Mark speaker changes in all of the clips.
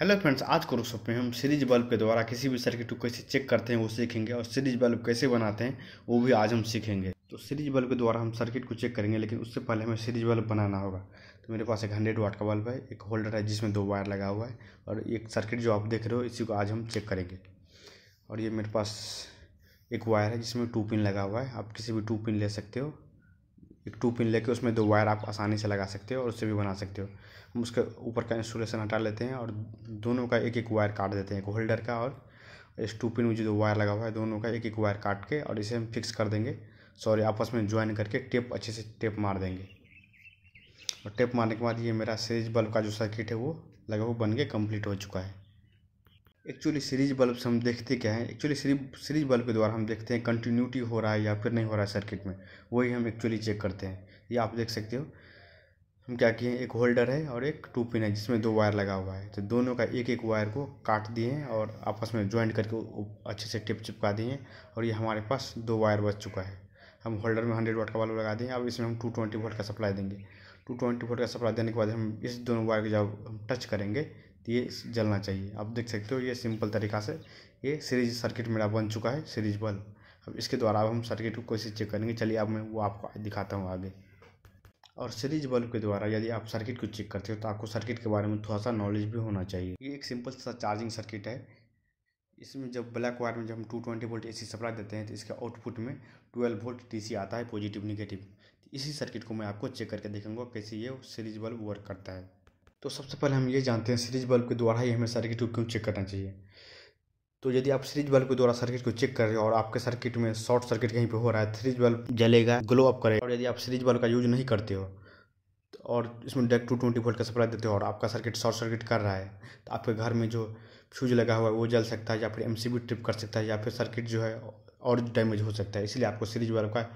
Speaker 1: hello friends आज के workshop में हम सीरीज बल्ब के द्वारा किसी भी सर्किट को कैसे चेक करते हैं वो सीखेंगे और सीरीज बल्ब कैसे बनाते हैं वो भी आज हम सीखेंगे तो सीरीज बल्ब के द्वारा हम सर्किट को चेक करेंगे लेकिन उससे पहले हमें सीरीज बल्ब बनाना होगा तो मेरे पास एक हंड्रेड वाट का बल्ब है एक होल्डर है जिसमें दो वायर लगा हुआ है और एक सर्किट जो आप देख रहे हो इसी को आज हम चेक करेंगे और ये मेरे पास एक वायर है जिसमें टू पिन लगा हुआ है आप किसी भी टू पिन ले सकते हो एक टू पिन लेके उसमें दो वायर आप आसानी से लगा सकते हो और उससे भी बना सकते हो हम उसके ऊपर का इंसुलेशन हटा लेते हैं और दोनों का एक एक वायर काट देते हैं एक होल्डर का और इस टू पिन में जो दो वायर लगा हुआ है दोनों का एक एक वायर काट के और इसे हम फिक्स कर देंगे सॉरी आपस में ज्वाइन करके टेप अच्छे से टेप मार देंगे और टेप मारने के बाद ये मेरा सीरीज बल्ब का जो सर्किट है वो लगा हुआ बन के कम्प्लीट हो चुका है एक्चुअली सीरीज बल्ब से हम देखते क्या है एक्चुअली सीरीज सीरीज बल्ब के द्वारा हम देखते हैं कंटिन्यूटी हो रहा है या फिर नहीं हो रहा है सर्किट में वही हम एक्चुअली चेक करते हैं ये आप देख सकते हो हम क्या किए हैं एक होल्डर है और एक टू पिन है जिसमें दो वायर लगा हुआ है तो दोनों का एक एक वायर को काट दिए हैं और आपस में ज्वाइंट करके अच्छे से टिप चिपका दिए हैं और ये हमारे पास दो वायर बच चुका है हम होल्डर में हंड्रेड वाट का बल्ब लगा दिए अब इसमें हम टू ट्वेंटी वोल्ट का सप्लाई देंगे टू ट्वेंटी वोल्ट का सप्लाई देने के बाद हम इस दोनों वायर को जब हम टच करेंगे तो ये जलना चाहिए आप देख सकते हो ये सिंपल तरीका से ये सीरीज सर्किट मेरा बन चुका है सीरीज बल्ब अब इसके द्वारा अब हम सर्किट को कैसे चेक करेंगे चलिए अब मैं वो आपको दिखाता हूँ आगे और सीरीज बल्ब के द्वारा यदि आप सर्किट को चेक करते हो तो आपको सर्किट के बारे में थोड़ा सा नॉलेज भी होना चाहिए ये एक सिंपल सा चार्जिंग सर्किट है इसमें जब ब्लैक वायर में जब हम two twenty volt a supply देते हैं तो इसके आउटपुट में ट्वेल्व वोल्ट टी आता है पॉजिटिव निगेटिव इसी सर्किट को मैं आपको चेक करके देखूंगा कैसे ये सीरीज बल्ब वर्क करता है तो सबसे पहले हम ये जानते हैं सीरीज बल्ब के द्वारा ही हमें सर्किट को क्यों चेक करना चाहिए तो यदि आप सीरीज बल्ब के द्वारा सर्किट को चेक कर रहे हो और आपके सर्किट में शॉर्ट सर्किट कहीं पे हो रहा है सीरीज बल्ब जलेगा ग्लो अप करेगा और यदि आप सीरीज बल्ब का यूज नहीं करते हो तो और इसमें डेक टू ट्वेंटी वोल्ट का सप्लाई देते हो और आपका सर्किट शॉर्ट सर्किट कर रहा है तो आपके घर में जो फ्यूज लगा हुआ है वो जल सकता है या फिर एम ट्रिप कर सकता है या फिर सर्किट जो है और डैमेज हो सकता है इसलिए आपको सीरीज बल्ब का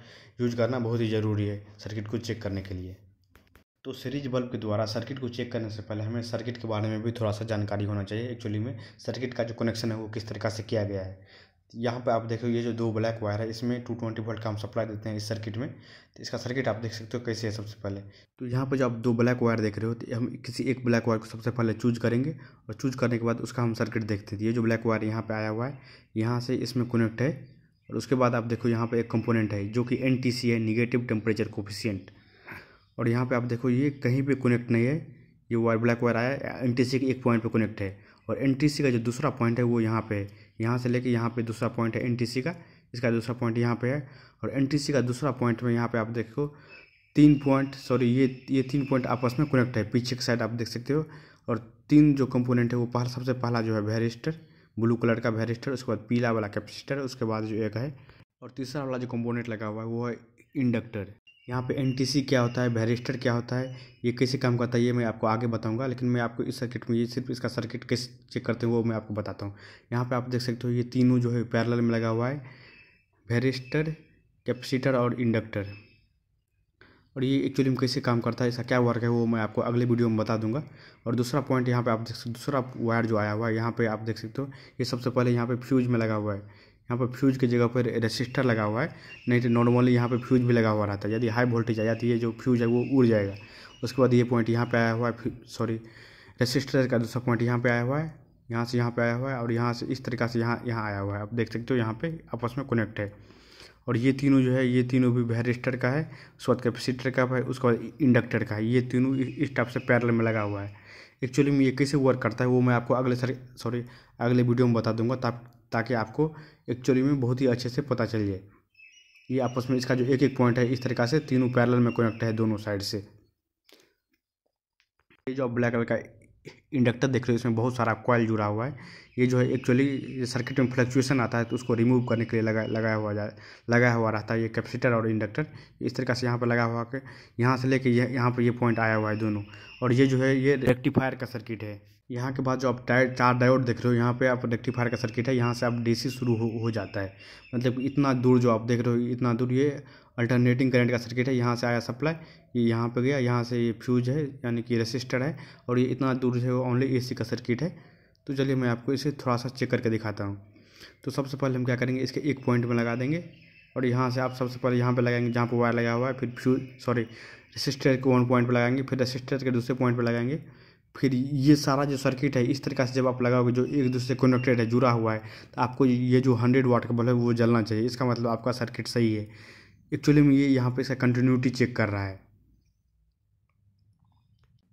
Speaker 1: यूज करना बहुत ही ज़रूरी है सर्किट को चेक करने के लिए तो सीरीज बल्ब के द्वारा सर्किट को चेक करने से पहले हमें सर्किट के बारे में भी थोड़ा सा जानकारी होना चाहिए एक्चुअली में सर्किट का जो कनेक्शन है वो किस तरीका से किया गया है यहाँ पर आप देखो ये जो दो ब्लैक वायर है इसमें टू ट्वेंटी वोल्ट का हम सप्लाई देते हैं इस सर्किट में तो इसका सर्किट आप देख सकते हो कैसे है सबसे पहले तो यहाँ पर जो आप दो ब्लैक वायर देख रहे हो तो हम किसी एक ब्लैक वायर को सबसे पहले चूज करेंगे और चूज करने के बाद उसका हम सर्किट देखते थे ये जो ब्लैक वायर यहाँ पर आया हुआ है यहाँ से इसमें कनेक्ट है और उसके बाद आप देखो यहाँ पर एक कंपोनेंट है जो कि एन है निगेटिव टेम्परेचर कोफिशियंट और यहाँ पे आप देखो ये कहीं पे कनेक्ट नहीं है ये वायर ब्लैक वायर आया एन टी सी के एक पॉइंट पे कनेक्ट है और एन टी सी का जो दूसरा पॉइंट है वो यहाँ पे है यहाँ से लेके यहाँ पे दूसरा पॉइंट है एन टी सी का इसका दूसरा पॉइंट यहाँ पे है और एन टी सी का दूसरा पॉइंट में यहाँ पे आप देखो तीन पॉइंट सॉरी ये ये तीन पॉइंट आपस में कनेक्ट है पीछे की साइड आप देख सकते हो और तीन जो कंपोनेंट है वो पहला सबसे पहला जो है वेरिस्टर ब्लू कलर का वेरिस्टर उसके बाद पीला वाला कैपेसिटर उसके बाद जो एक है और तीसरा वाला जो कंपोनेंट लगा हुआ है वो है इंडक्टर यहाँ पे एन क्या होता है बैरिस्टर क्या होता है ये कैसे काम करता है ये मैं आपको आगे बताऊंगा लेकिन मैं आपको इस सर्किट में ये सिर्फ इसका सर्किट कैसे चेक करते हैं वो मैं आपको बताता हूँ यहाँ पे आप देख सकते हो ये तीनों जो है पैरेलल में लगा हुआ है बैरिस्टर कैपेसिटर और इंडक्टर और ये एक्चुअली में कैसे काम करता है इसका क्या वर्क है वो मैं आपको अगले वीडियो में बता दूंगा और दूसरा पॉइंट यहाँ पे आप देख सकते दूसरा वायर जो आया हुआ है यहाँ पे आप देख सकते हो ये सबसे पहले यहाँ पे फ्यूज में लगा हुआ है यहाँ पर फ्यूज़ की जगह पर रेसिस्टर लगा हुआ है नहीं तो नॉर्मली यहाँ पर फ्यूज़ भी लगा हुआ रहता है यदि हाई वोल्टेज आ जाती है जो फ्यूज़ है वो उड़ जाएगा उसके बाद ये पॉइंट यहाँ पर आया हुआ है सॉरी रेसिस्टर का दूसरा पॉइंट यहाँ पर आया हुआ है यहाँ से यहाँ पे आया हुआ है और यहाँ से इस तरीका से यहाँ यहाँ आया हुआ है आप देख सकते हो यहाँ पे आपस में कनेक्ट है और ये तीनों जो है ये तीनों भी वेरिस्टर का है उसके बाद कैपेसिटर का है उसके बाद इंडक्टर का है ये तीनों इस टाइप से पैरल में लगा हुआ है एक्चुअली में ये कैसे वर्क करता है वो मैं आपको अगले सर सॉरी अगले वीडियो में बता दूंगा तो आप ताकि आपको एक्चुअली में बहुत ही अच्छे से पता चल जाए ये आपस में इसका जो एक एक पॉइंट है इस तरीके से तीनों पैरल में कनेक्ट है दोनों साइड से ये जो आप ब्लैक कलर का इंडक्टर देख रहे हो इसमें बहुत सारा कॉयल जुड़ा हुआ है ये जो है एक्चुअली सर्किट में फ्लक्चुएशन आता है तो उसको रिमूव करने के लिए लगा लगाया हुआ जाए लगाया हुआ रहता है ये कैपेसिटर और इंडक्टर इस तरीके से यहाँ पर लगा हुआ के यहाँ से लेके यहाँ पर ये पॉइंट आया हुआ है दोनों और ये जो है ये रेक्टिफायर का सर्किट है यहाँ के बाद जो आप टायर चार डायोड देख रहे हो यहाँ पे आप रेक्टिफायर का सर्किट है यहाँ से आप डीसी शुरू हो, हो जाता है मतलब इतना दूर जो आप देख रहे हो इतना दूर ये अल्टरनेटिंग करंट का सर्किट है यहाँ से आया सप्लाई ये यहाँ पे गया यहाँ से ये फ्यूज है यानी कि रजिस्टर है और ये इतना दूर जो है ओनली ए का सर्किट है तो चलिए मैं आपको इसे थोड़ा सा चेक करके दिखाता हूँ तो सबसे पहले हम क्या करेंगे इसके एक पॉइंट में लगा देंगे और यहाँ से आप सबसे पहले यहाँ पर लगाएंगे जहाँ पर वायर लगा हुआ है फिर फ्यूज सॉरी रजिस्टर के वन पॉइंट पर लगाएंगे फिर रजिस्टर के दूसरे पॉइंट पर लगाएंगे फिर ये सारा जो सर्किट है इस तरीके से जब आप लगाओगे जो एक दूसरे से कनेक्टेड है जुड़ा हुआ है तो आपको ये जो हंड्रेड वाट का बल्ब है वो जलना चाहिए इसका मतलब आपका सर्किट सही है एक्चुअली में ये यहाँ पे इसका कंटिन्यूटी चेक कर रहा है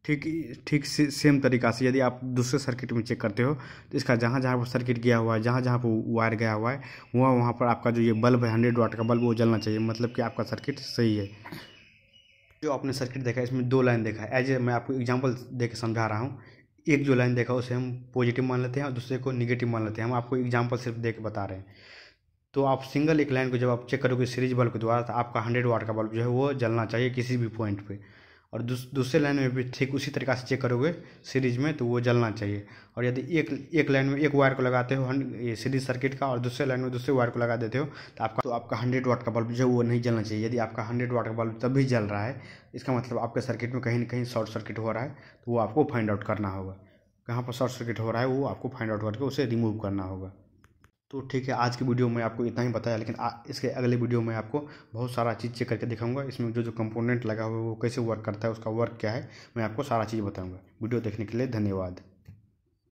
Speaker 1: ठीक ठीक से, सेम तरीका से यदि आप दूसरे सर्किट में चेक करते हो तो इसका जहाँ जहाँ पर सर्किट गया हुआ है जहाँ जहाँ पर वायर गया हुआ है वहाँ वहाँ पर आपका जो ये बल्ब है हंड्रेड वाट का बल्ब वो जलना चाहिए मतलब कि आपका सर्किट सही है जो आपने सर्किट देखा इसमें दो लाइन देखा एज ए मैं आपको एग्जाम्पल दे समझा रहा हूँ एक जो लाइन देखा उसे हम पॉजिटिव मान लेते हैं और दूसरे को निगेटिव मान लेते हैं हम आपको एग्जाम्पल सिर्फ देख बता रहे हैं तो आप सिंगल एक लाइन को जब आप चेक करोगे सीरीज बल्ब के द्वारा तो आपका हंड्रेड वाट का बल्ब जो है वो जलना चाहिए किसी भी पॉइंट पे और दूसरे लाइन में भी ठीक उसी तरीका से चेक करोगे सीरीज में तो वो जलना चाहिए और यदि एक एक लाइन में एक वायर को लगाते हो ये सीरीज सर्किट का और दूसरे लाइन में दूसरे वायर को लगा देते हो तो आपका तो आपका हंड्रेड वाट का बल्ब जो वो नहीं जलना चाहिए यदि आपका हंड्रेड वाट का बल्ब तब भी जल रहा है इसका मतलब आपके सर्किट में कहीं ना कहीं शॉर्ट सर्किट हो रहा है तो वो आपको फाइंड आउट करना होगा कहाँ पर शॉर्ट सर्किट हो रहा है वो आपको फाइंड आउट करके उसे रिमूव करना होगा तो ठीक है आज की वीडियो में आपको इतना ही बताया लेकिन आ, इसके अगले वीडियो में आपको बहुत सारा चीज़ चेक करके दिखाऊंगा इसमें जो जो कंपोनेंट लगा हुआ है वो कैसे वर्क करता है उसका वर्क क्या है मैं आपको सारा चीज़ बताऊंगा वीडियो देखने के लिए धन्यवाद